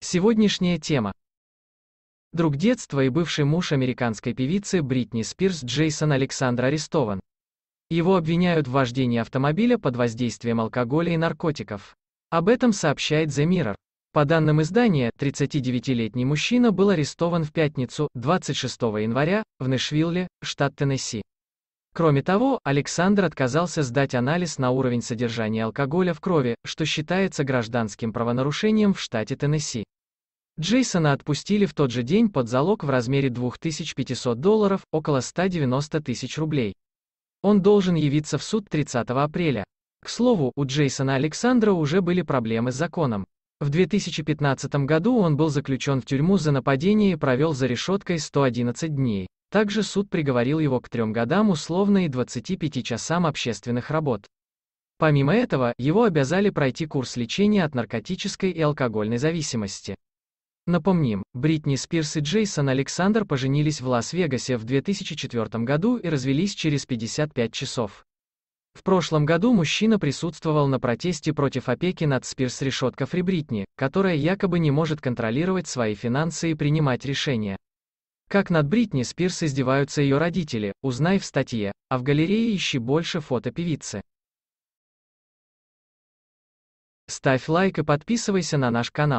Сегодняшняя тема. Друг детства и бывший муж американской певицы Бритни Спирс Джейсон Александр арестован. Его обвиняют в вождении автомобиля под воздействием алкоголя и наркотиков. Об этом сообщает The Mirror. По данным издания, 39-летний мужчина был арестован в пятницу, 26 января, в Нэшвилле, штат Теннесси. Кроме того, Александр отказался сдать анализ на уровень содержания алкоголя в крови, что считается гражданским правонарушением в штате Теннесси. Джейсона отпустили в тот же день под залог в размере 2500 долларов, около 190 тысяч рублей. Он должен явиться в суд 30 апреля. К слову, у Джейсона Александра уже были проблемы с законом. В 2015 году он был заключен в тюрьму за нападение и провел за решеткой 111 дней. Также суд приговорил его к трем годам условно и 25 часам общественных работ. Помимо этого, его обязали пройти курс лечения от наркотической и алкогольной зависимости. Напомним, Бритни Спирс и Джейсон Александр поженились в Лас-Вегасе в 2004 году и развелись через 55 часов. В прошлом году мужчина присутствовал на протесте против опеки над Спирс решетка Фри Бритни, которая якобы не может контролировать свои финансы и принимать решения. Как над Бритни Спирс издеваются ее родители, узнай в статье, а в галерее ищи больше фото певицы. Ставь лайк и подписывайся на наш канал.